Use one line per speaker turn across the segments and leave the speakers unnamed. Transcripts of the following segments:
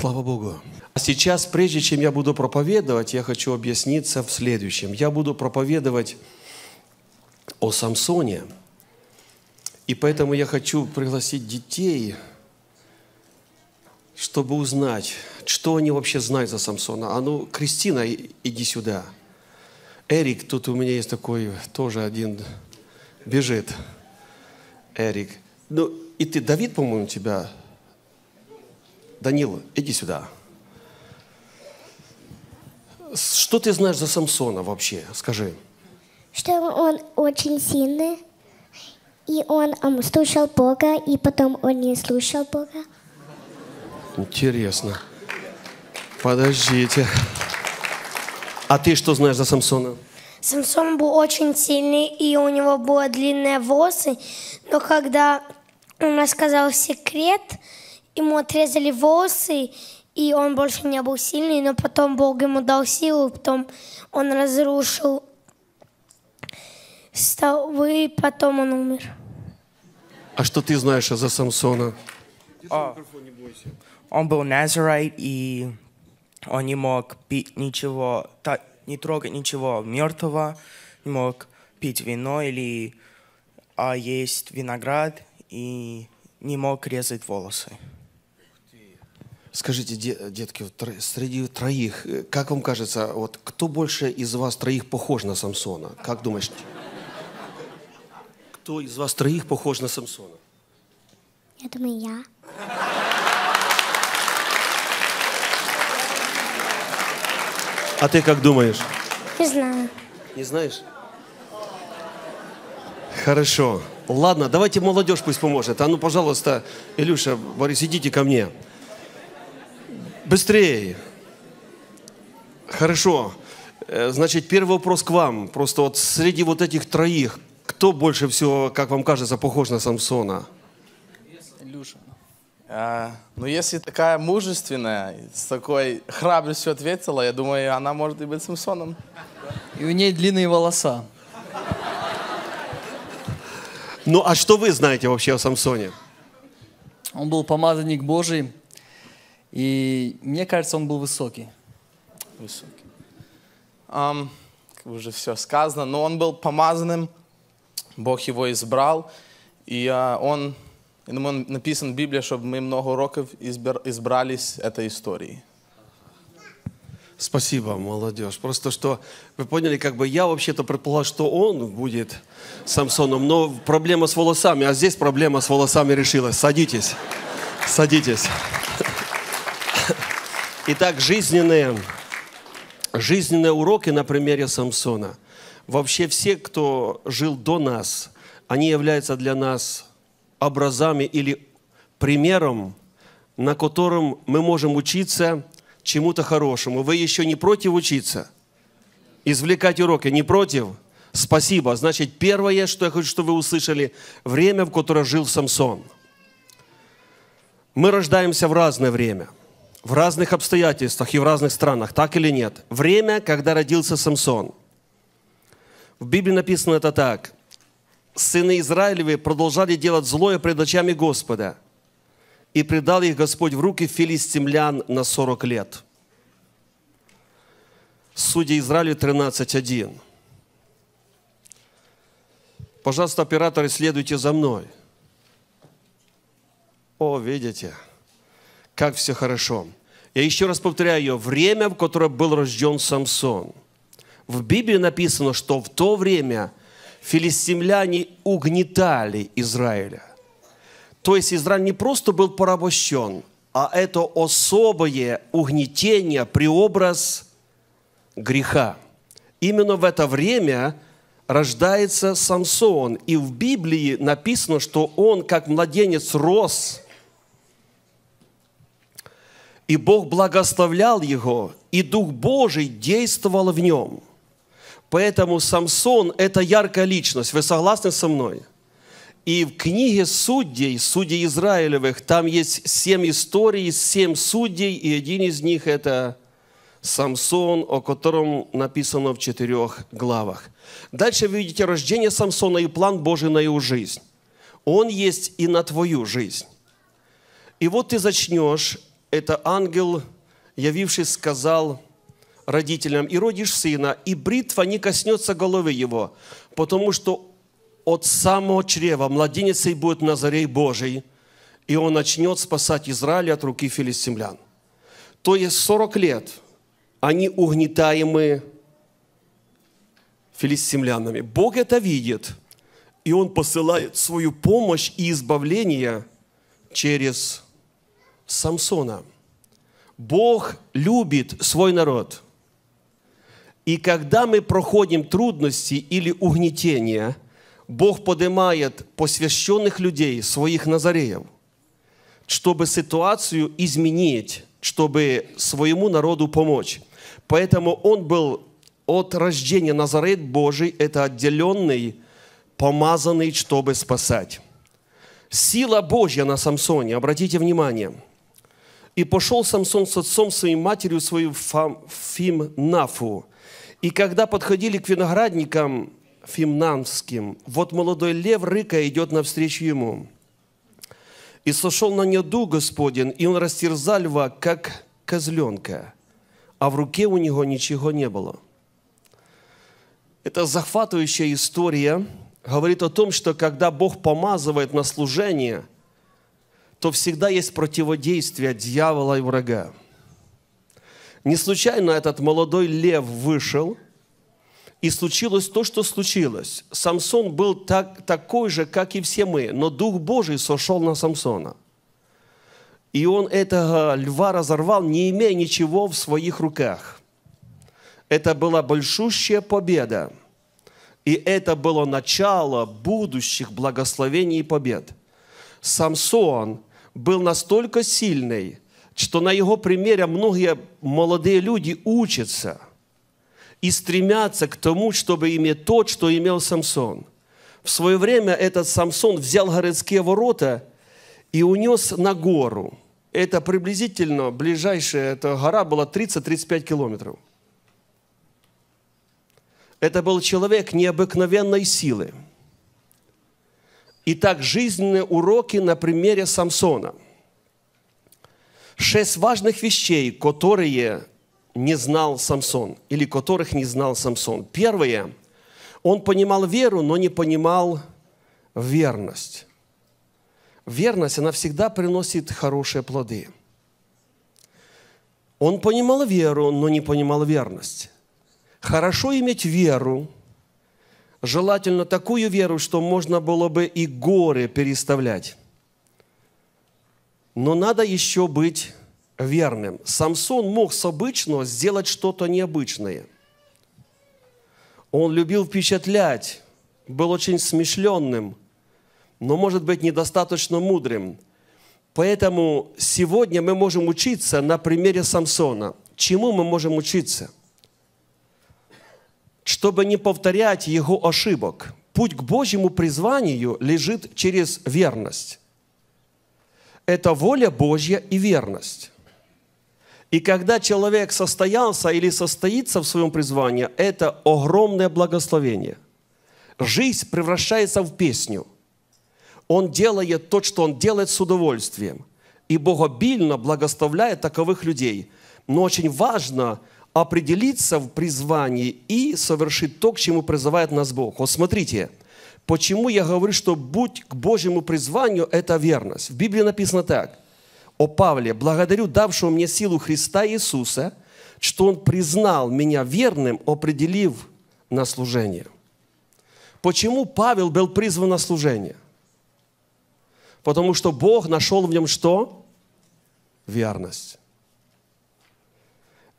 Слава Богу. А сейчас, прежде чем я буду проповедовать, я хочу объясниться в следующем. Я буду проповедовать о Самсоне. И поэтому я хочу пригласить детей, чтобы узнать, что они вообще знают за Самсона. А ну, Кристина, иди сюда. Эрик, тут у меня есть такой, тоже один бежит. Эрик. Ну, и ты, Давид, по-моему, тебя Данил, иди сюда. Что ты знаешь за Самсона вообще? Скажи. Что он очень сильный, и он слушал Бога, и потом он не слушал Бога. Интересно. Подождите. А ты что знаешь за Самсона? Самсон был очень сильный, и у него были длинные волосы, но когда он рассказал секрет, ему отрезали волосы, и он больше не был сильный, но потом Бог ему дал силу, потом он разрушил столбы, потом он умер. А что ты знаешь за Самсона? О, а, он был Назарайт, и он не мог пить ничего, не трогать ничего мертвого, не мог пить вино или а, есть виноград, и не мог резать волосы. Скажите, детки, среди троих, э, как вам кажется, вот кто больше из вас троих похож на Самсона? Как думаешь? Кто из вас троих похож на Самсона? Я думаю, я. А ты как думаешь? Не знаю. Не знаешь? Хорошо. Ладно, давайте молодежь пусть поможет. А ну, пожалуйста, Илюша, Борис, идите ко мне. Быстрее. Хорошо. Э, значит, первый вопрос к вам. Просто вот среди вот этих троих, кто больше всего, как вам кажется, похож на Самсона? Илюша. А, ну, если такая мужественная, с такой храбростью ответила, я думаю, она может и быть Самсоном. И у нее длинные волоса. Ну, а что вы знаете вообще о Самсоне? Он был помазанник Божий, и мне кажется, он был высокий. Высокий. Um, уже все сказано, но он был помазанным, Бог его избрал, и uh, он, я думаю, написан в Библии, чтобы мы много уроков избир, избрались этой истории. Спасибо, молодежь. Просто что вы поняли, как бы я вообще-то предполагал, что он будет Самсоном, но проблема с волосами, а здесь проблема с волосами решилась. Садитесь, садитесь. Итак, жизненные, жизненные уроки на примере Самсона. Вообще все, кто жил до нас, они являются для нас образами или примером, на котором мы можем учиться чему-то хорошему. Вы еще не против учиться? Извлекать уроки не против? Спасибо. Значит, первое, что я хочу, чтобы вы услышали, время, в которое жил Самсон. Мы рождаемся в разное время – в разных обстоятельствах и в разных странах, так или нет. Время, когда родился Самсон. В Библии написано это так. Сыны Израилевы продолжали делать злое пред очами Господа, и предал их Господь в руки филистимлян на 40 лет. Судьи Израилю 13.1. Пожалуйста, операторы, следуйте за мной. О, видите – как все хорошо. Я еще раз повторяю ее. Время, в которое был рожден Самсон. В Библии написано, что в то время филистимляне угнетали Израиля. То есть Израиль не просто был порабощен, а это особое угнетение, преобраз греха. Именно в это время рождается Самсон. И в Библии написано, что он, как младенец, рос – и Бог благословлял его, и Дух Божий действовал в нем. Поэтому Самсон – это яркая личность. Вы согласны со мной? И в книге судей, судей Израилевых, там есть семь историй, семь судей, и один из них – это Самсон, о котором написано в четырех главах. Дальше вы видите рождение Самсона и план Божий на его жизнь. Он есть и на твою жизнь. И вот ты зачнешь это ангел, явившись, сказал родителям, «И родишь сына, и бритва не коснется головы его, потому что от самого чрева младенец и будет Назарей Божий, и он начнет спасать Израиль от руки филистимлян». То есть 40 лет они угнетаемы филистимлянами. Бог это видит, и Он посылает свою помощь и избавление через Самсона. Бог любит свой народ. И когда мы проходим трудности или угнетения, Бог поднимает посвященных людей, своих Назареев, чтобы ситуацию изменить, чтобы своему народу помочь. Поэтому он был от рождения Назарет Божий, это отделенный, помазанный, чтобы спасать. Сила Божья на Самсоне, обратите внимание – и пошел Самсон с отцом своей матерью свою Фимнафу. И когда подходили к виноградникам Фимнанским, вот молодой лев, рыка, идет навстречу ему. И сошел на нее неду Господень, и он растерзал льва, как козленка, а в руке у него ничего не было. Это захватывающая история говорит о том, что когда Бог помазывает на служение – то всегда есть противодействие дьявола и врага. Не случайно этот молодой лев вышел, и случилось то, что случилось. Самсон был так, такой же, как и все мы, но Дух Божий сошел на Самсона. И он этого льва разорвал, не имея ничего в своих руках. Это была большущая победа. И это было начало будущих благословений и побед. Самсон был настолько сильный, что на его примере многие молодые люди учатся и стремятся к тому, чтобы иметь то, что имел Самсон. В свое время этот Самсон взял городские ворота и унес на гору. Это приблизительно ближайшая эта гора была 30-35 километров. Это был человек необыкновенной силы – Итак, жизненные уроки на примере Самсона. Шесть важных вещей, которые не знал Самсон, или которых не знал Самсон. Первое. Он понимал веру, но не понимал верность. Верность, она всегда приносит хорошие плоды. Он понимал веру, но не понимал верность. Хорошо иметь веру – желательно такую веру, что можно было бы и горы переставлять. Но надо еще быть верным. Самсон мог с обычного сделать что-то необычное. Он любил впечатлять, был очень смешленным, но, может быть, недостаточно мудрым. Поэтому сегодня мы можем учиться на примере Самсона. Чему мы можем учиться – чтобы не повторять его ошибок. Путь к Божьему призванию лежит через верность. Это воля Божья и верность. И когда человек состоялся или состоится в своем призвании, это огромное благословение. Жизнь превращается в песню. Он делает то, что он делает с удовольствием. И Бог обильно благословляет таковых людей. Но очень важно – определиться в призвании и совершить то, к чему призывает нас Бог. Вот смотрите, почему я говорю, что будь к Божьему призванию – это верность. В Библии написано так. О Павле, благодарю давшего мне силу Христа Иисуса, что Он признал меня верным, определив на служение. Почему Павел был призван на служение? Потому что Бог нашел в нем что? Верность.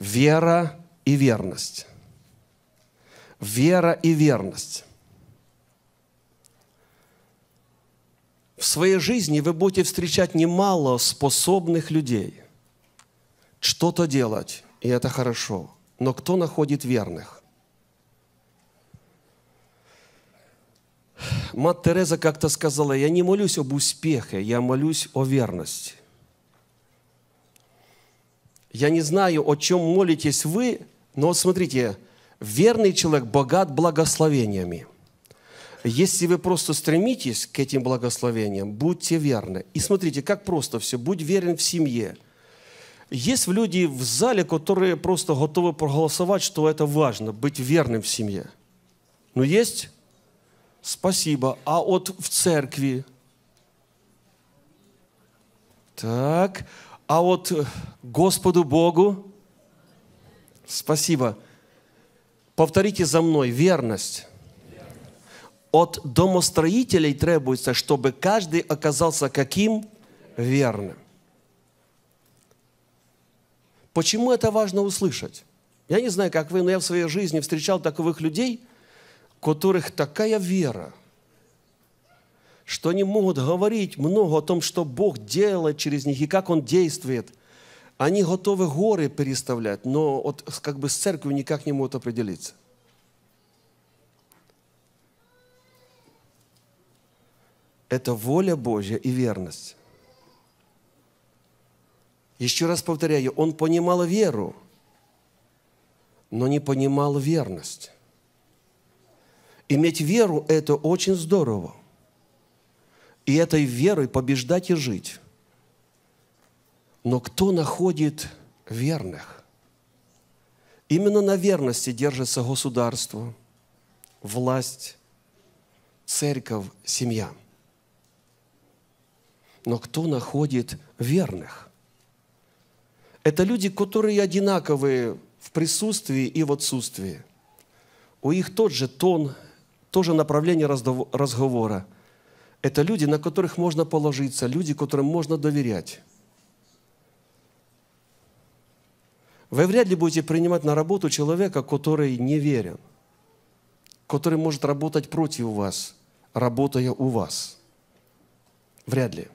Вера и верность. Вера и верность. В своей жизни вы будете встречать немало способных людей. Что-то делать, и это хорошо. Но кто находит верных? Мать Тереза как-то сказала, я не молюсь об успехе, я молюсь о верности. Я не знаю, о чем молитесь вы, но вот смотрите, верный человек богат благословениями. Если вы просто стремитесь к этим благословениям, будьте верны. И смотрите, как просто все. Будь верен в семье. Есть люди в зале, которые просто готовы проголосовать, что это важно, быть верным в семье. Ну есть? Спасибо. А вот в церкви? Так. А вот э, Господу Богу, спасибо, повторите за мной, верность. От домостроителей требуется, чтобы каждый оказался каким? Верным. Почему это важно услышать? Я не знаю, как вы, но я в своей жизни встречал таковых людей, у которых такая вера – что они могут говорить много о том, что Бог делает через них и как Он действует. Они готовы горы переставлять, но вот как бы с церковью никак не могут определиться. Это воля Божья и верность. Еще раз повторяю, он понимал веру, но не понимал верность. Иметь веру – это очень здорово и этой верой побеждать и жить. Но кто находит верных? Именно на верности держится государство, власть, церковь, семья. Но кто находит верных? Это люди, которые одинаковые в присутствии и в отсутствии. У них тот же тон, тоже направление разговора – это люди, на которых можно положиться, люди, которым можно доверять. Вы вряд ли будете принимать на работу человека, который не верен, который может работать против вас, работая у вас. Вряд ли.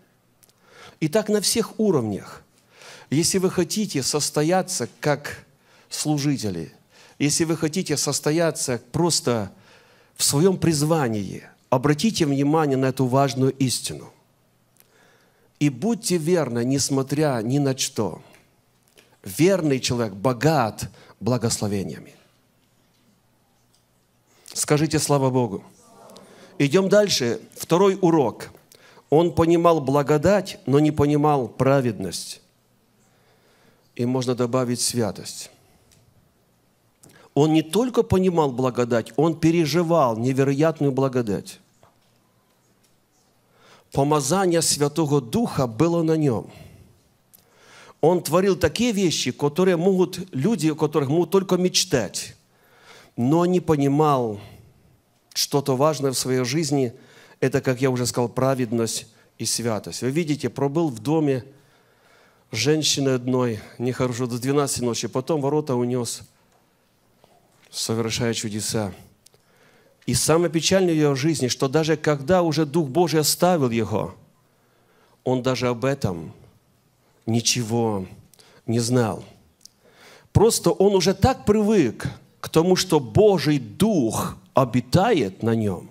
И так на всех уровнях. Если вы хотите состояться как служители, если вы хотите состояться просто в своем призвании – Обратите внимание на эту важную истину. И будьте верны, несмотря ни на что. Верный человек богат благословениями. Скажите слава Богу. Идем дальше. Второй урок. Он понимал благодать, но не понимал праведность. И можно добавить святость он не только понимал благодать, он переживал невероятную благодать. Помазание Святого Духа было на нем. Он творил такие вещи, которые могут люди, о которых могут только мечтать, но не понимал что-то важное в своей жизни. Это, как я уже сказал, праведность и святость. Вы видите, пробыл в доме женщины одной, нехорошо, до 12 ночи, потом ворота унес – совершая чудеса. И самое печальное в его жизни, что даже когда уже Дух Божий оставил его, он даже об этом ничего не знал. Просто он уже так привык к тому, что Божий Дух обитает на нем,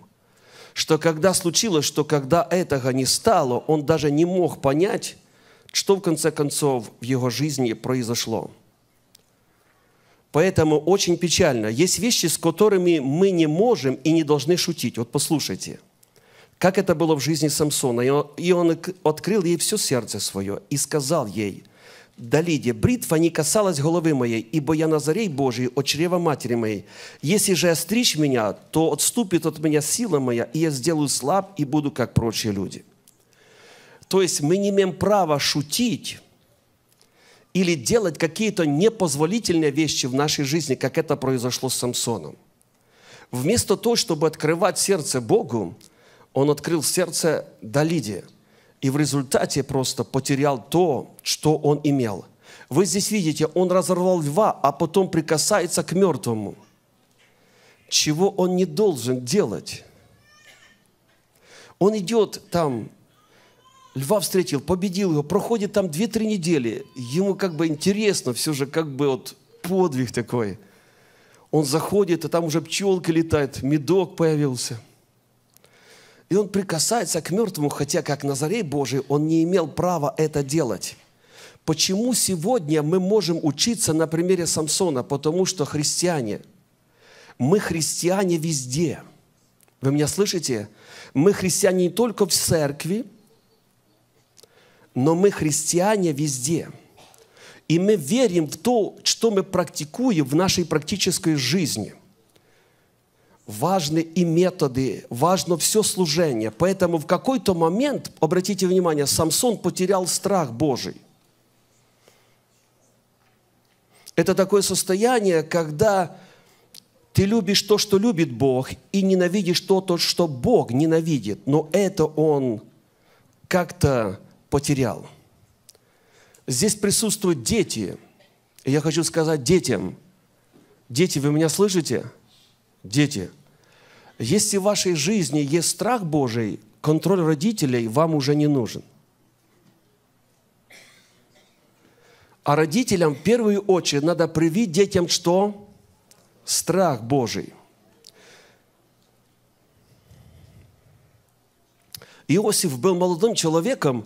что когда случилось, что когда этого не стало, он даже не мог понять, что в конце концов в его жизни произошло – Поэтому очень печально. Есть вещи, с которыми мы не можем и не должны шутить. Вот послушайте, как это было в жизни Самсона. И он открыл ей все сердце свое и сказал ей – Далиде, бритва не касалась головы моей, ибо я Назарей Божий от чрева матери моей. Если же остричь меня, то отступит от меня сила моя, и я сделаю слаб и буду, как прочие люди». То есть мы не имеем права шутить или делать какие-то непозволительные вещи в нашей жизни, как это произошло с Самсоном. Вместо того, чтобы открывать сердце Богу, он открыл сердце Далиде. И в результате просто потерял то, что он имел. Вы здесь видите, он разорвал льва, а потом прикасается к мертвому. Чего он не должен делать. Он идет там льва встретил, победил его, проходит там 2-3 недели. Ему как бы интересно, все же как бы вот подвиг такой. Он заходит, а там уже пчелка летает, медок появился. И он прикасается к мертвому, хотя как Назарей Божий, он не имел права это делать. Почему сегодня мы можем учиться на примере Самсона? Потому что христиане, мы христиане везде. Вы меня слышите? Мы христиане не только в церкви, но мы христиане везде. И мы верим в то, что мы практикуем в нашей практической жизни. Важны и методы, важно все служение. Поэтому в какой-то момент, обратите внимание, Самсон потерял страх Божий. Это такое состояние, когда ты любишь то, что любит Бог, и ненавидишь то, то что Бог ненавидит. Но это он как-то потерял. Здесь присутствуют дети. И я хочу сказать детям, дети, вы меня слышите? Дети, если в вашей жизни есть страх Божий, контроль родителей вам уже не нужен. А родителям в первую очередь надо привить детям что? Страх Божий. Иосиф был молодым человеком,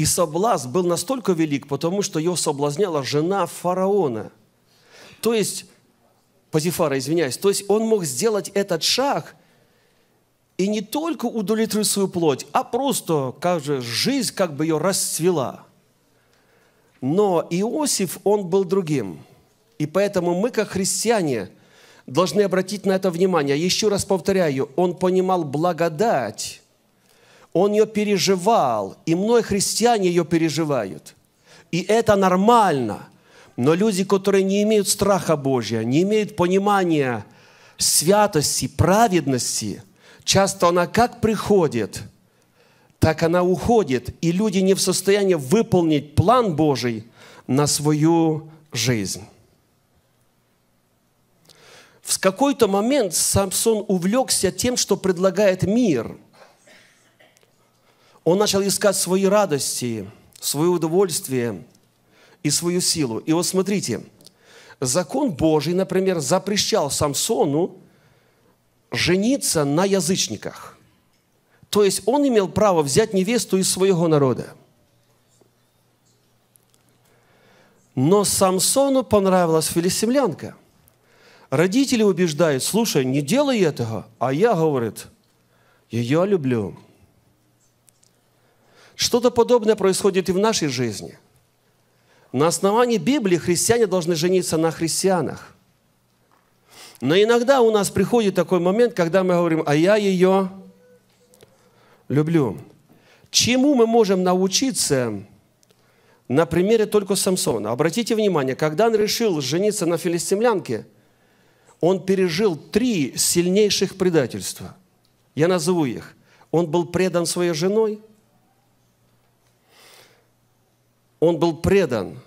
и соблазн был настолько велик, потому что ее соблазняла жена фараона. То есть, Пазифара, извиняюсь, то есть он мог сделать этот шаг и не только удовлетворить свою плоть, а просто как же, жизнь как бы ее расцвела. Но Иосиф, он был другим. И поэтому мы, как христиане, должны обратить на это внимание. Еще раз повторяю, он понимал благодать, он ее переживал, и многие христиане ее переживают. И это нормально. Но люди, которые не имеют страха Божия, не имеют понимания святости, праведности, часто она как приходит, так она уходит, и люди не в состоянии выполнить план Божий на свою жизнь. В какой-то момент Самсон увлекся тем, что предлагает мир – он начал искать свои радости, свое удовольствие и свою силу. И вот смотрите, закон Божий, например, запрещал Самсону жениться на язычниках. То есть он имел право взять невесту из своего народа. Но Самсону понравилась филистимлянка. Родители убеждают, слушай, не делай этого. А я, говорит, ее люблю. Что-то подобное происходит и в нашей жизни. На основании Библии христиане должны жениться на христианах. Но иногда у нас приходит такой момент, когда мы говорим, а я ее люблю. Чему мы можем научиться на примере только Самсона? Обратите внимание, когда он решил жениться на филистимлянке, он пережил три сильнейших предательства. Я назову их. Он был предан своей женой – он был предан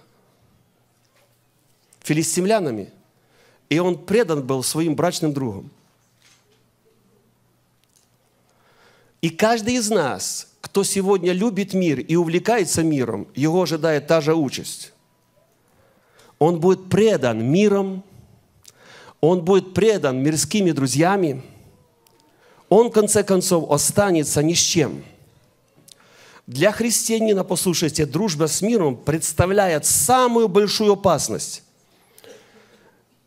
филистимлянами, и он предан был своим брачным другом. И каждый из нас, кто сегодня любит мир и увлекается миром, его ожидает та же участь. Он будет предан миром, он будет предан мирскими друзьями, он, в конце концов, останется ни с чем – для христианина, послушайте, дружба с миром представляет самую большую опасность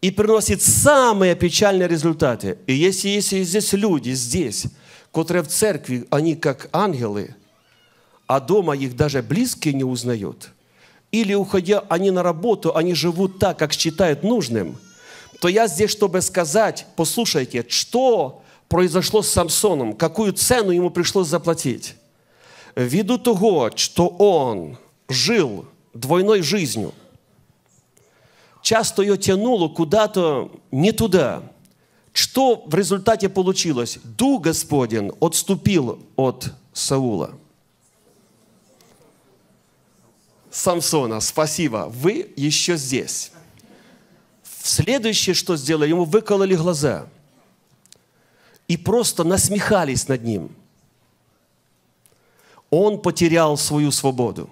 и приносит самые печальные результаты. И если, если здесь люди, здесь, которые в церкви, они как ангелы, а дома их даже близкие не узнают, или уходя они на работу, они живут так, как считают нужным, то я здесь, чтобы сказать, послушайте, что произошло с Самсоном, какую цену ему пришлось заплатить ввиду того, что он жил двойной жизнью, часто ее тянуло куда-то не туда. Что в результате получилось? Дух Господень отступил от Саула. Самсона, спасибо, вы еще здесь. Следующее, что сделали, ему выкололи глаза – и просто насмехались над ним он потерял свою свободу.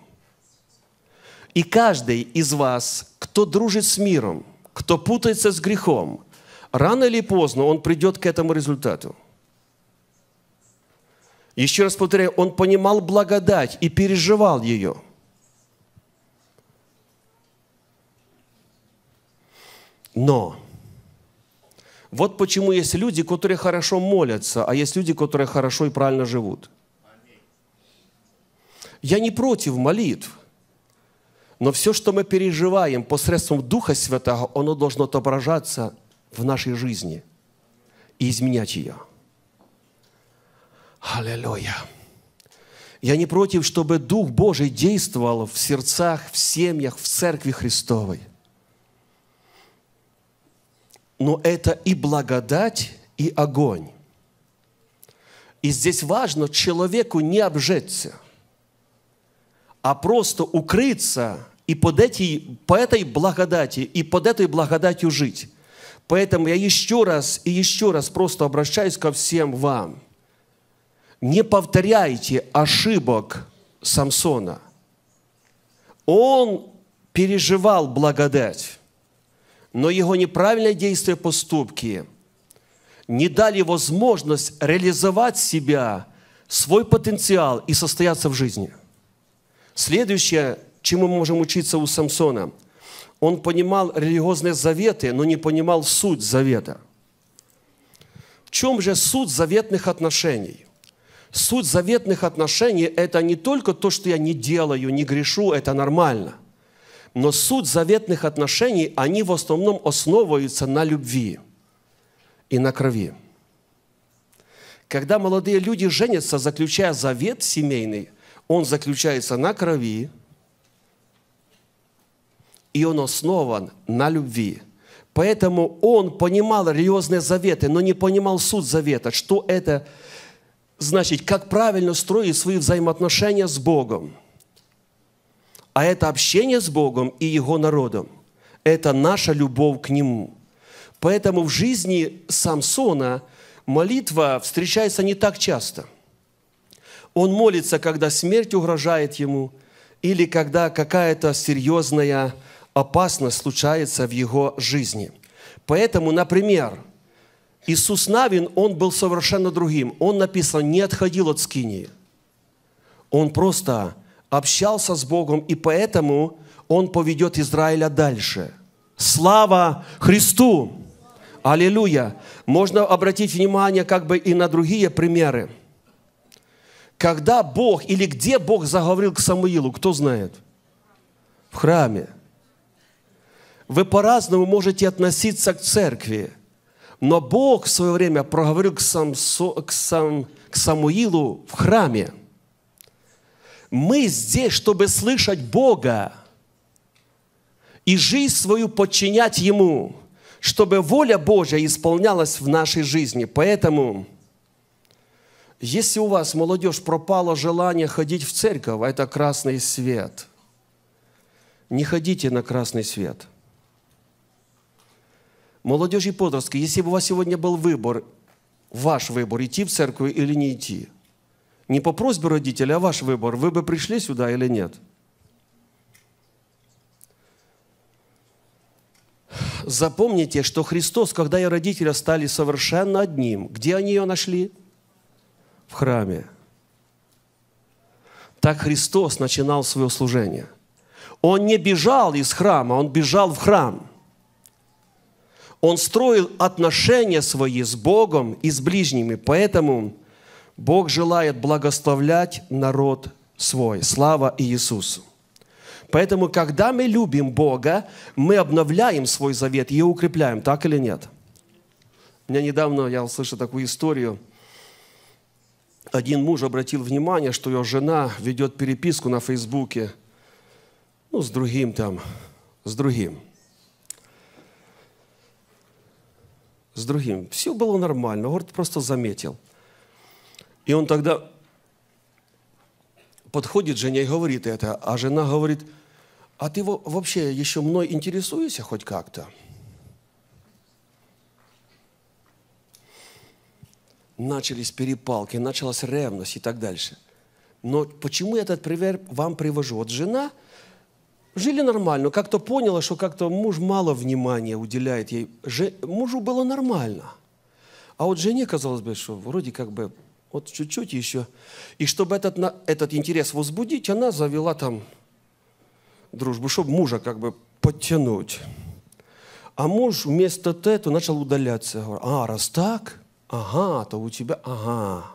И каждый из вас, кто дружит с миром, кто путается с грехом, рано или поздно он придет к этому результату. Еще раз повторяю, он понимал благодать и переживал ее. Но вот почему есть люди, которые хорошо молятся, а есть люди, которые хорошо и правильно живут – я не против молитв. Но все, что мы переживаем посредством Духа Святого, оно должно отображаться в нашей жизни и изменять ее. Аллилуйя. Я не против, чтобы Дух Божий действовал в сердцах, в семьях, в Церкви Христовой. Но это и благодать, и огонь. И здесь важно человеку не обжечься – а просто укрыться и под эти, по этой благодати, и под этой благодатью жить. Поэтому я еще раз и еще раз просто обращаюсь ко всем вам. Не повторяйте ошибок Самсона. Он переживал благодать, но его неправильные действия, поступки не дали возможность реализовать себя, свой потенциал и состояться в жизни – Следующее, чему мы можем учиться у Самсона. Он понимал религиозные заветы, но не понимал суть завета. В чем же суть заветных отношений? Суть заветных отношений – это не только то, что я не делаю, не грешу, это нормально. Но суть заветных отношений, они в основном основываются на любви и на крови. Когда молодые люди женятся, заключая завет семейный, он заключается на крови, и он основан на любви. Поэтому он понимал религиозные заветы, но не понимал суть завета, что это значит, как правильно строить свои взаимоотношения с Богом. А это общение с Богом и Его народом. Это наша любовь к Нему. Поэтому в жизни Самсона молитва встречается не так часто – он молится, когда смерть угрожает ему или когда какая-то серьезная опасность случается в его жизни. Поэтому, например, Иисус Навин, он был совершенно другим. Он написал, не отходил от скинии. Он просто общался с Богом, и поэтому он поведет Израиля дальше. Слава Христу! Аллилуйя! Можно обратить внимание как бы и на другие примеры. Когда Бог или где Бог заговорил к Самуилу, кто знает? В храме. Вы по-разному можете относиться к церкви, но Бог в свое время проговорил к, Самсо, к, Сам, к Самуилу в храме. Мы здесь, чтобы слышать Бога и жизнь свою подчинять Ему, чтобы воля Божья исполнялась в нашей жизни. Поэтому если у вас, молодежь, пропало желание ходить в церковь, а это красный свет, не ходите на красный свет. Молодежь и подростки, если бы у вас сегодня был выбор, ваш выбор, идти в церковь или не идти, не по просьбе родителей, а ваш выбор, вы бы пришли сюда или нет – запомните, что Христос, когда и родители стали совершенно одним, где они ее нашли – в храме. Так Христос начинал свое служение. Он не бежал из храма, он бежал в храм. Он строил отношения свои с Богом и с ближними. Поэтому Бог желает благословлять народ свой. Слава Иисусу! Поэтому, когда мы любим Бога, мы обновляем свой завет и укрепляем, так или нет? У меня недавно, я услышал такую историю – один муж обратил внимание, что ее жена ведет переписку на Фейсбуке, ну, с другим там, с другим. С другим. Все было нормально, Горд просто заметил. И он тогда подходит жене и говорит это, а жена говорит, а ты вообще еще мной интересуешься хоть как-то? начались перепалки, началась ревность и так дальше. Но почему я этот пример вам привожу? Вот жена жили нормально, как-то поняла, что как-то муж мало внимания уделяет ей. Же, мужу было нормально. А вот жене казалось бы, что вроде как бы вот чуть-чуть еще. И чтобы этот, этот интерес возбудить, она завела там дружбу, чтобы мужа как бы подтянуть. А муж вместо этого начал удаляться. Говорит, а, раз так, Ага, то у тебя ага.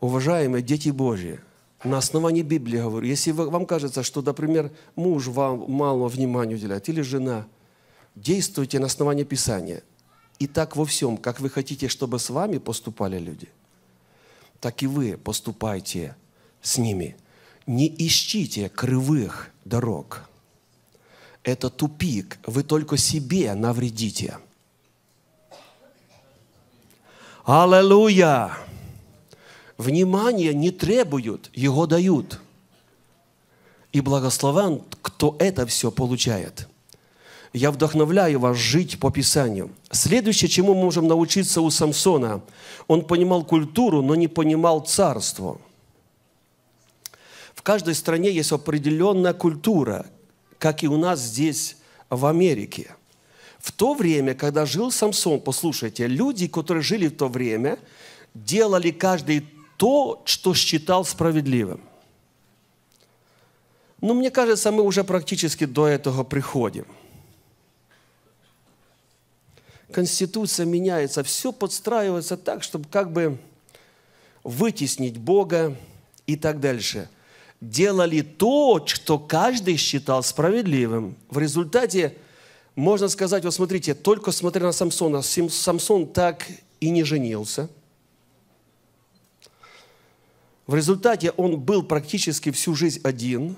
Уважаемые дети Божьи, на основании Библии говорю, если вам кажется, что, например, муж вам мало внимания уделяет или жена, действуйте на основании Писания. И так во всем, как вы хотите, чтобы с вами поступали люди, так и вы поступайте с ними. Не ищите кривых дорог. Это тупик. Вы только себе навредите – Аллилуйя! Внимание не требуют, его дают. И благословен, кто это все получает. Я вдохновляю вас жить по Писанию. Следующее, чему мы можем научиться у Самсона, он понимал культуру, но не понимал царство. В каждой стране есть определенная культура, как и у нас здесь в Америке – в то время, когда жил Самсон, послушайте, люди, которые жили в то время, делали каждый то, что считал справедливым. Но ну, мне кажется, мы уже практически до этого приходим. Конституция меняется, все подстраивается так, чтобы как бы вытеснить Бога и так дальше. Делали то, что каждый считал справедливым. В результате – можно сказать, вот смотрите, только смотря на Самсона, Самсон так и не женился. В результате он был практически всю жизнь один,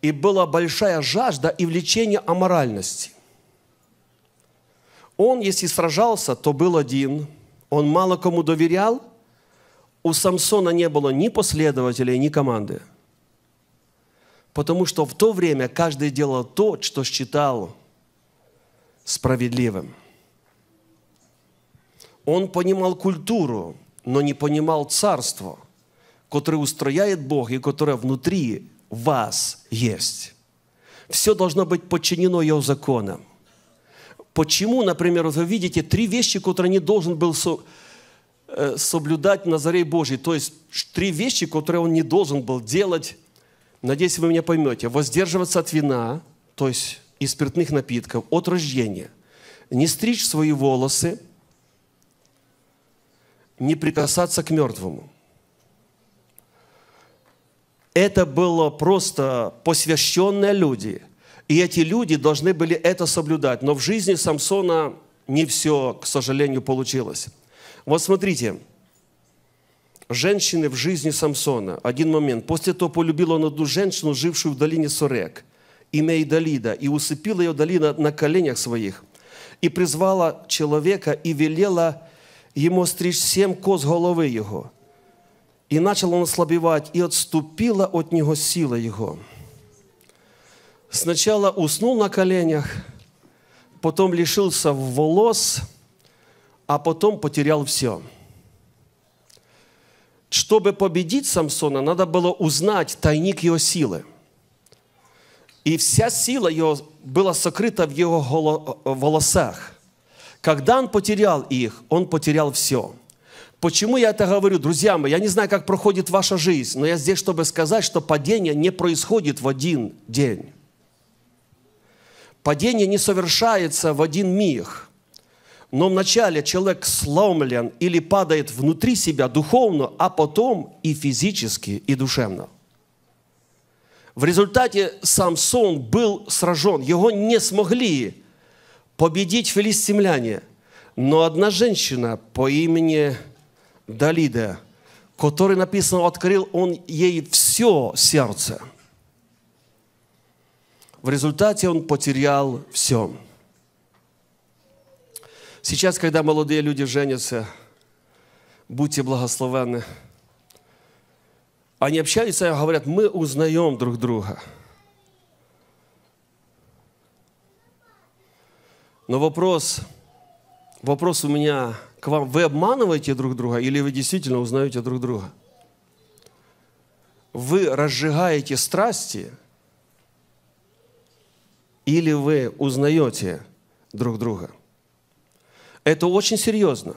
и была большая жажда и влечение аморальности. Он, если сражался, то был один, он мало кому доверял, у Самсона не было ни последователей, ни команды – Потому что в то время каждый делал то, что считал справедливым. Он понимал культуру, но не понимал царство, которое устрояет Бог и которое внутри вас есть. Все должно быть подчинено Его законам. Почему, например, вы видите три вещи, которые не должен был э, соблюдать на заре Божьей, то есть три вещи, которые он не должен был делать надеюсь, вы меня поймете, воздерживаться от вина, то есть и спиртных напитков, от рождения, не стричь свои волосы, не прикасаться к мертвому. Это было просто посвященные люди. И эти люди должны были это соблюдать. Но в жизни Самсона не все, к сожалению, получилось. Вот смотрите, женщины в жизни Самсона. Один момент. После того полюбил он одну женщину, жившую в долине Сорек, имя Идалида, и усыпила ее долина на коленях своих, и призвала человека, и велела ему стричь семь коз головы его. И начал он ослабевать, и отступила от него сила его. Сначала уснул на коленях, потом лишился волос, а потом потерял все – чтобы победить Самсона, надо было узнать тайник его силы. И вся сила его была сокрыта в его э, волосах. Когда он потерял их, он потерял все. Почему я это говорю, друзья мои? Я не знаю, как проходит ваша жизнь, но я здесь, чтобы сказать, что падение не происходит в один день. Падение не совершается в один миг – но вначале человек сломлен или падает внутри себя духовно, а потом и физически, и душевно. В результате Самсон был сражен. Его не смогли победить филистимляне. Но одна женщина по имени Далида, который написано, открыл он ей все сердце. В результате он потерял все. Сейчас, когда молодые люди женятся, будьте благословенны. Они общаются и говорят, мы узнаем друг друга. Но вопрос, вопрос у меня к вам, вы обманываете друг друга или вы действительно узнаете друг друга? Вы разжигаете страсти или вы узнаете друг друга? Это очень серьезно.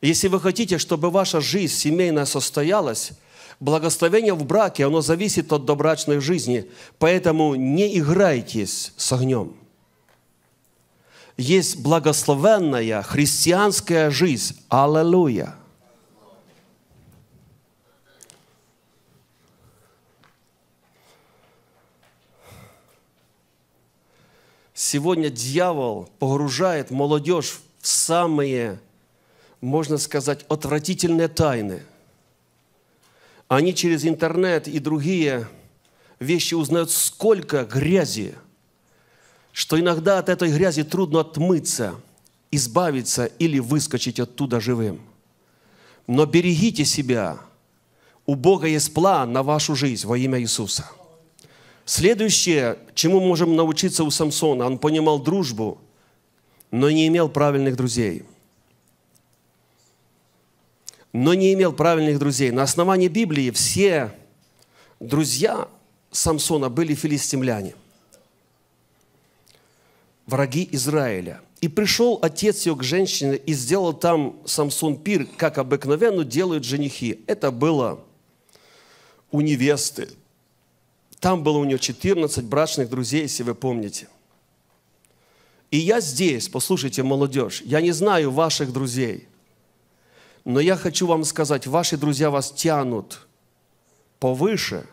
Если вы хотите, чтобы ваша жизнь семейная состоялась, благословение в браке, оно зависит от добрачной жизни. Поэтому не играйтесь с огнем. Есть благословенная христианская жизнь. Аллилуйя! Сегодня дьявол погружает молодежь в самые, можно сказать, отвратительные тайны. Они через интернет и другие вещи узнают, сколько грязи, что иногда от этой грязи трудно отмыться, избавиться или выскочить оттуда живым. Но берегите себя. У Бога есть план на вашу жизнь во имя Иисуса. Следующее, чему можем научиться у Самсона, он понимал дружбу, но не имел правильных друзей. Но не имел правильных друзей. На основании Библии все друзья Самсона были филистимляне, враги Израиля. И пришел отец ее к женщине и сделал там Самсон пир, как обыкновенно делают женихи. Это было у невесты. Там было у нее 14 брачных друзей, если вы помните. И я здесь, послушайте, молодежь, я не знаю ваших друзей, но я хочу вам сказать, ваши друзья вас тянут повыше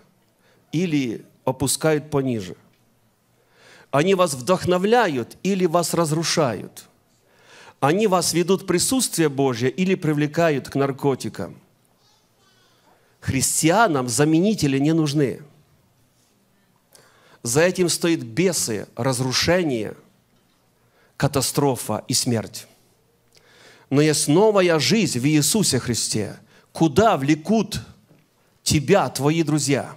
или опускают пониже. Они вас вдохновляют или вас разрушают. Они вас ведут в присутствие Божье или привлекают к наркотикам. Христианам заменители не нужны. За этим стоит бесы, разрушение – катастрофа и смерть. Но есть новая жизнь в Иисусе Христе. Куда влекут тебя твои друзья?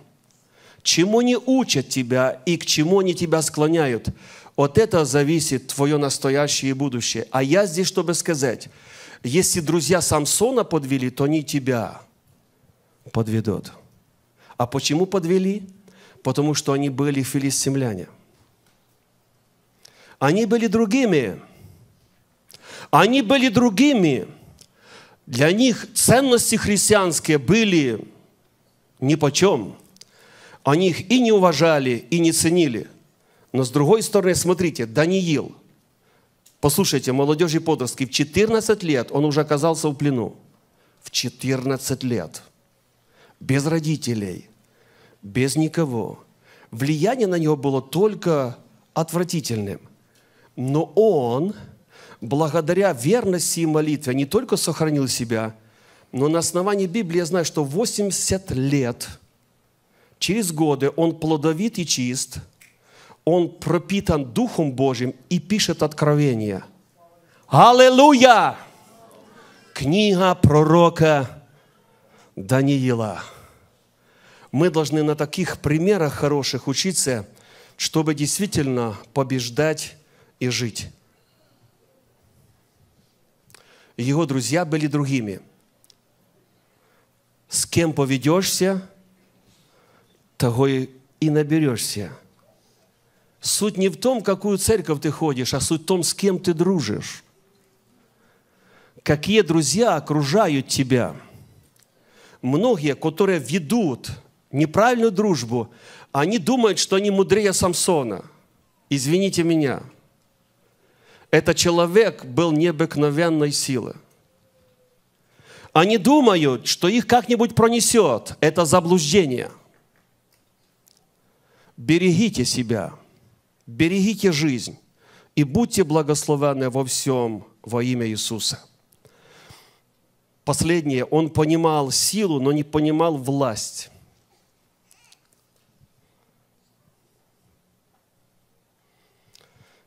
Чему не учат тебя и к чему они тебя склоняют? От этого зависит твое настоящее и будущее. А я здесь, чтобы сказать, если друзья Самсона подвели, то они тебя подведут. А почему подвели? Потому что они были филистимляне – они были другими. Они были другими. Для них ценности христианские были ни почем. Они их и не уважали, и не ценили. Но с другой стороны, смотрите, Даниил, послушайте, молодежи и подростки, в 14 лет он уже оказался в плену. В 14 лет. Без родителей, без никого. Влияние на него было только отвратительным. Но он, благодаря верности и молитве, не только сохранил себя, но на основании Библии я знаю, что 80 лет, через годы он плодовит и чист, он пропитан Духом Божьим и пишет откровения. Аллилуйя! Книга пророка Даниила. Мы должны на таких примерах хороших учиться, чтобы действительно побеждать и жить. Его друзья были другими. С кем поведешься, того и, и наберешься. Суть не в том, какую церковь ты ходишь, а суть в том, с кем ты дружишь. Какие друзья окружают тебя. Многие, которые ведут неправильную дружбу, они думают, что они мудрее Самсона. Извините меня – этот человек был необыкновенной силы. Они думают, что их как-нибудь пронесет. Это заблуждение. Берегите себя, берегите жизнь и будьте благословенны во всем во имя Иисуса. Последнее, он понимал силу, но не понимал власть.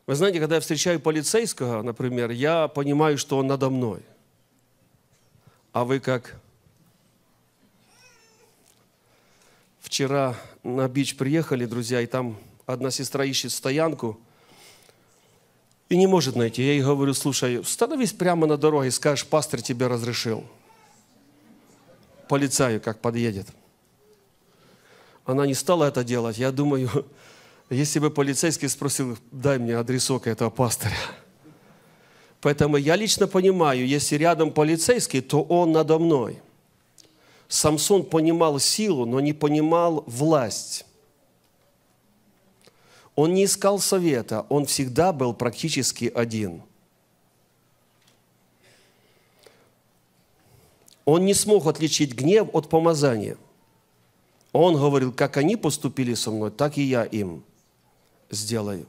Вы знаете, когда я встречаю полицейского, например, я понимаю, что он надо мной. А вы как? Вчера на бич приехали, друзья, и там одна сестра ищет стоянку и не может найти. Я ей говорю, слушай, становись прямо на дороге, скажешь, пастор тебе разрешил. Полицаю, как подъедет. Она не стала это делать. Я думаю, если бы полицейский спросил, дай мне адресок этого пастыря. Поэтому я лично понимаю, если рядом полицейский, то он надо мной. Самсон понимал силу, но не понимал власть. Он не искал совета, он всегда был практически один. Он не смог отличить гнев от помазания. Он говорил, как они поступили со мной, так и я им сделаю.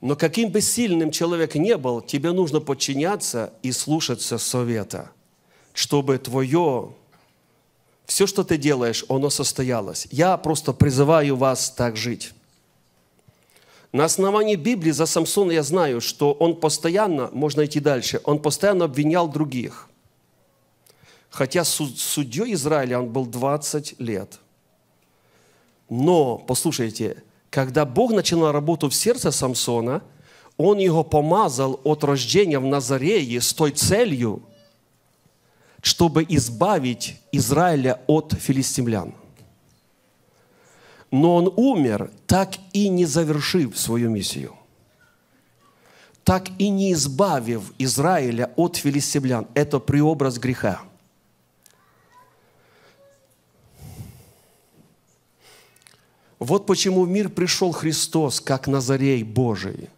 Но каким бы сильным человек не был, тебе нужно подчиняться и слушаться совета, чтобы твое, все, что ты делаешь, оно состоялось. Я просто призываю вас так жить. На основании Библии за Самсона я знаю, что он постоянно, можно идти дальше, он постоянно обвинял других. Хотя судьей Израиля он был 20 лет – но, послушайте, когда Бог начинал работу в сердце Самсона, Он его помазал от рождения в Назарее с той целью, чтобы избавить Израиля от филистимлян. Но он умер, так и не завершив свою миссию так и не избавив Израиля от филистимлян. Это преобраз греха. Вот почему в мир пришел Христос, как Назарей Божий,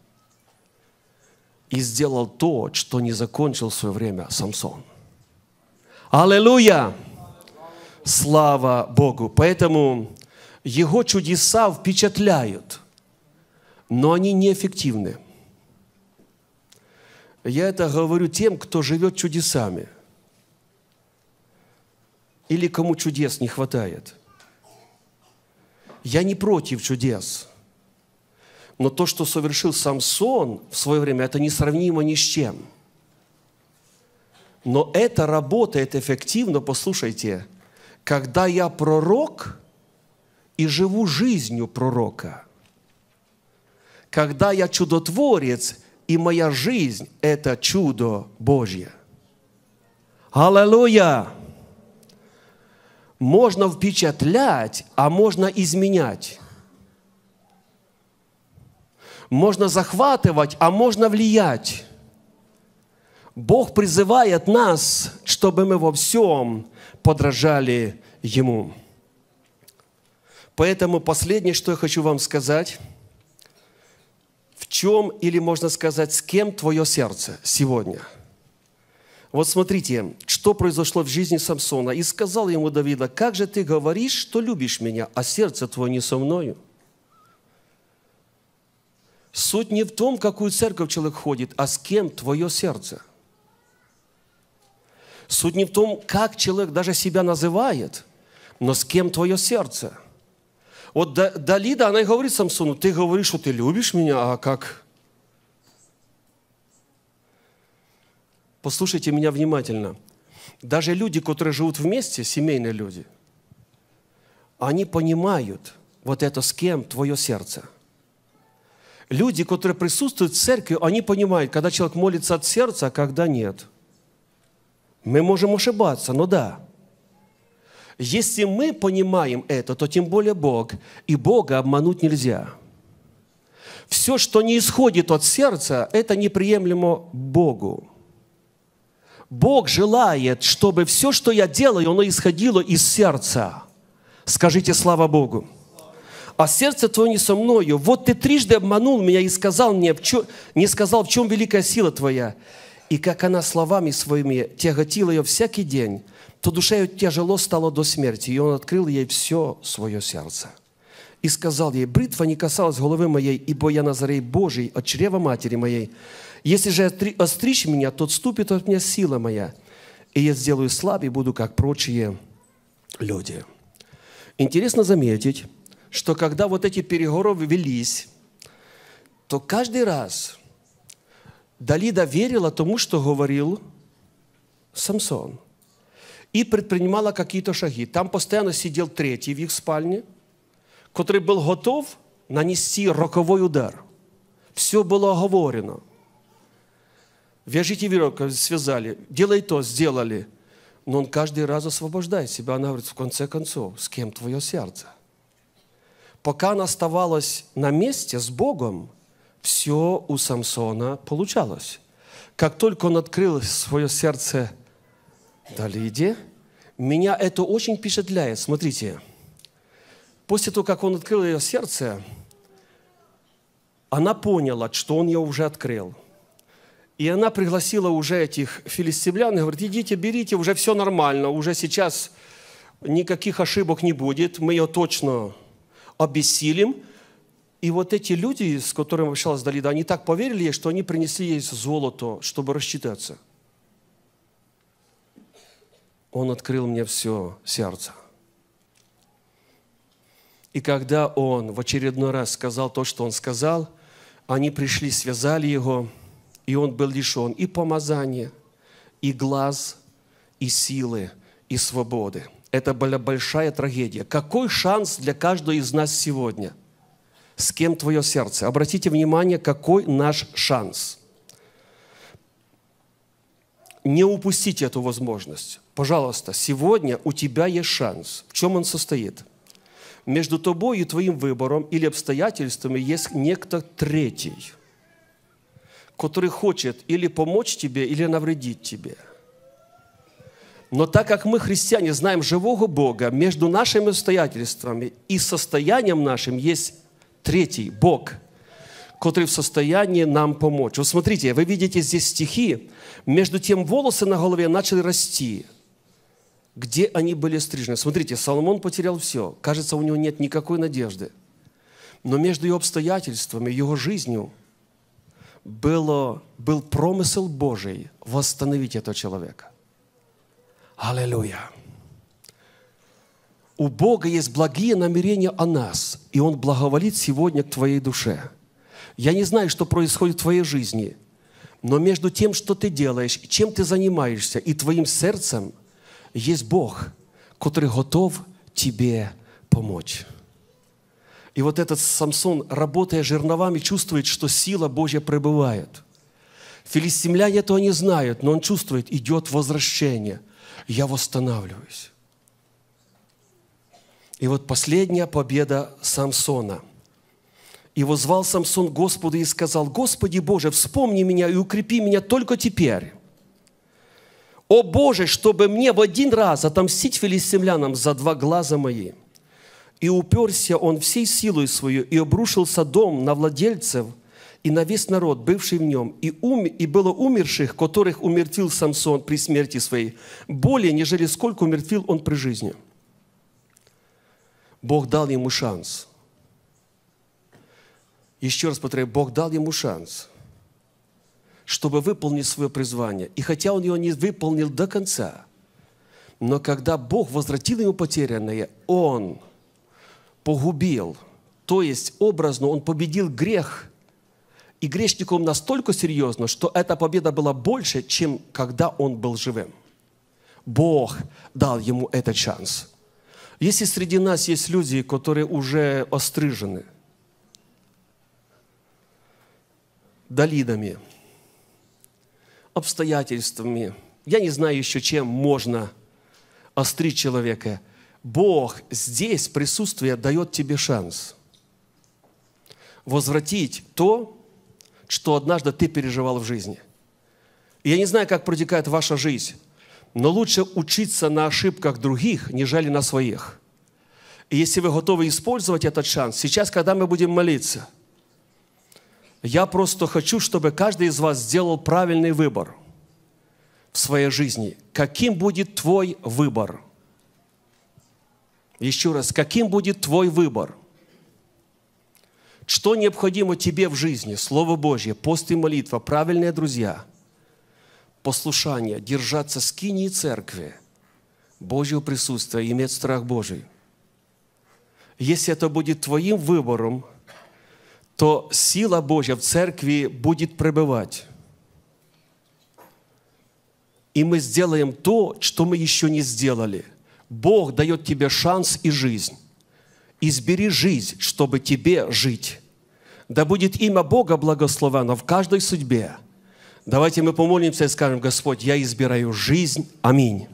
и сделал то, что не закончил в свое время Самсон. Аллилуйя! Слава Богу! Поэтому его чудеса впечатляют, но они неэффективны. Я это говорю тем, кто живет чудесами или кому чудес не хватает – я не против чудес. Но то, что совершил Самсон в свое время, это несравнимо ни с чем. Но это работает эффективно, послушайте, когда я пророк и живу жизнью пророка. Когда я чудотворец, и моя жизнь – это чудо Божье. Аллилуйя! можно впечатлять, а можно изменять. Можно захватывать, а можно влиять. Бог призывает нас, чтобы мы во всем подражали Ему. Поэтому последнее, что я хочу вам сказать, в чем или можно сказать, с кем твое сердце сегодня – вот смотрите, что произошло в жизни Самсона. «И сказал ему Давида, как же ты говоришь, что любишь меня, а сердце твое не со мною?» Суть не в том, в какую церковь человек ходит, а с кем твое сердце. Суть не в том, как человек даже себя называет, но с кем твое сердце. Вот Далида, она и говорит Самсону, ты говоришь, что ты любишь меня, а как? Послушайте меня внимательно. Даже люди, которые живут вместе, семейные люди, они понимают вот это с кем твое сердце. Люди, которые присутствуют в церкви, они понимают, когда человек молится от сердца, а когда нет. Мы можем ошибаться, но да. Если мы понимаем это, то тем более Бог. И Бога обмануть нельзя. Все, что не исходит от сердца, это неприемлемо Богу. Бог желает, чтобы все, что я делаю, оно исходило из сердца. Скажите слава Богу. А сердце твое не со мною. Вот ты трижды обманул меня и сказал мне, не сказал, в чем великая сила твоя. И как она словами своими тяготила ее всякий день, то душа ее тяжело стало до смерти, и он открыл ей все свое сердце. И сказал ей, бритва не касалась головы моей, ибо я Назарей Божий от чрева матери моей. «Если же остричь меня, то отступит от меня сила моя, и я сделаю слаб и буду, как прочие люди». Интересно заметить, что когда вот эти переговоры велись, то каждый раз Далида верила тому, что говорил Самсон, и предпринимала какие-то шаги. Там постоянно сидел третий в их спальне, который был готов нанести роковой удар. Все было оговорено – вяжите веревку, связали, делай то, сделали. Но он каждый раз освобождает себя. Она говорит, в конце концов, с кем твое сердце? Пока она оставалась на месте с Богом, все у Самсона получалось. Как только он открыл свое сердце Далиде, меня это очень впечатляет. Смотрите, после того, как он открыл ее сердце, она поняла, что он ее уже открыл – и она пригласила уже этих филистимлян и говорит, идите, берите, уже все нормально, уже сейчас никаких ошибок не будет, мы ее точно обессилим. И вот эти люди, с которыми общалась Далида, они так поверили ей, что они принесли ей золото, чтобы рассчитаться. Он открыл мне все сердце. И когда он в очередной раз сказал то, что он сказал, они пришли, связали его – и он был лишен и помазания, и глаз, и силы, и свободы. Это была большая трагедия. Какой шанс для каждого из нас сегодня? С кем твое сердце? Обратите внимание, какой наш шанс. Не упустите эту возможность. Пожалуйста, сегодня у тебя есть шанс. В чем он состоит? Между тобой и твоим выбором или обстоятельствами есть некто третий – который хочет или помочь тебе, или навредить тебе. Но так как мы, христиане, знаем живого Бога, между нашими обстоятельствами и состоянием нашим есть третий – Бог, который в состоянии нам помочь. Вот смотрите, вы видите здесь стихи, между тем волосы на голове начали расти – где они были стрижены. Смотрите, Соломон потерял все. Кажется, у него нет никакой надежды. Но между его обстоятельствами, его жизнью было, был промысел Божий восстановить этого человека. Аллилуйя! У Бога есть благие намерения о нас, и Он благоволит сегодня к твоей душе. Я не знаю, что происходит в твоей жизни, но между тем, что ты делаешь, чем ты занимаешься, и твоим сердцем есть Бог, который готов тебе помочь. И вот этот Самсон, работая жерновами, чувствует, что сила Божья пребывает. Филистимляне этого не знают, но он чувствует, идет возвращение. Я восстанавливаюсь. И вот последняя победа Самсона. И возвал Самсон Господу и сказал, «Господи Боже, вспомни меня и укрепи меня только теперь». «О Боже, чтобы мне в один раз отомстить филистимлянам за два глаза мои!» И уперся он всей силой свою, и обрушился дом на владельцев и на весь народ, бывший в нем. И, ум, и было умерших, которых умертил Самсон при смерти своей, более, нежели сколько умертвил он при жизни. Бог дал ему шанс. Еще раз повторяю, Бог дал ему шанс, чтобы выполнить свое призвание. И хотя он его не выполнил до конца, но когда Бог возвратил ему потерянное, он – погубил. То есть, образно, он победил грех. И грешником настолько серьезно, что эта победа была больше, чем когда он был живым. Бог дал ему этот шанс. Если среди нас есть люди, которые уже острижены долидами, обстоятельствами, я не знаю еще чем можно острить человека – Бог здесь, присутствие, дает тебе шанс возвратить то, что однажды ты переживал в жизни. я не знаю, как протекает ваша жизнь, но лучше учиться на ошибках других, нежели на своих. И если вы готовы использовать этот шанс, сейчас, когда мы будем молиться, я просто хочу, чтобы каждый из вас сделал правильный выбор в своей жизни. Каким будет твой выбор – еще раз, каким будет твой выбор? Что необходимо тебе в жизни? Слово Божье, пост и молитва, правильные друзья, послушание, держаться скини и церкви, Божьего присутствия, иметь страх Божий. Если это будет твоим выбором, то сила Божья в церкви будет пребывать. И мы сделаем то, что мы еще не сделали – Бог дает тебе шанс и жизнь. Избери жизнь, чтобы тебе жить. Да будет имя Бога благословено в каждой судьбе. Давайте мы помолимся и скажем, Господь, я избираю жизнь. Аминь.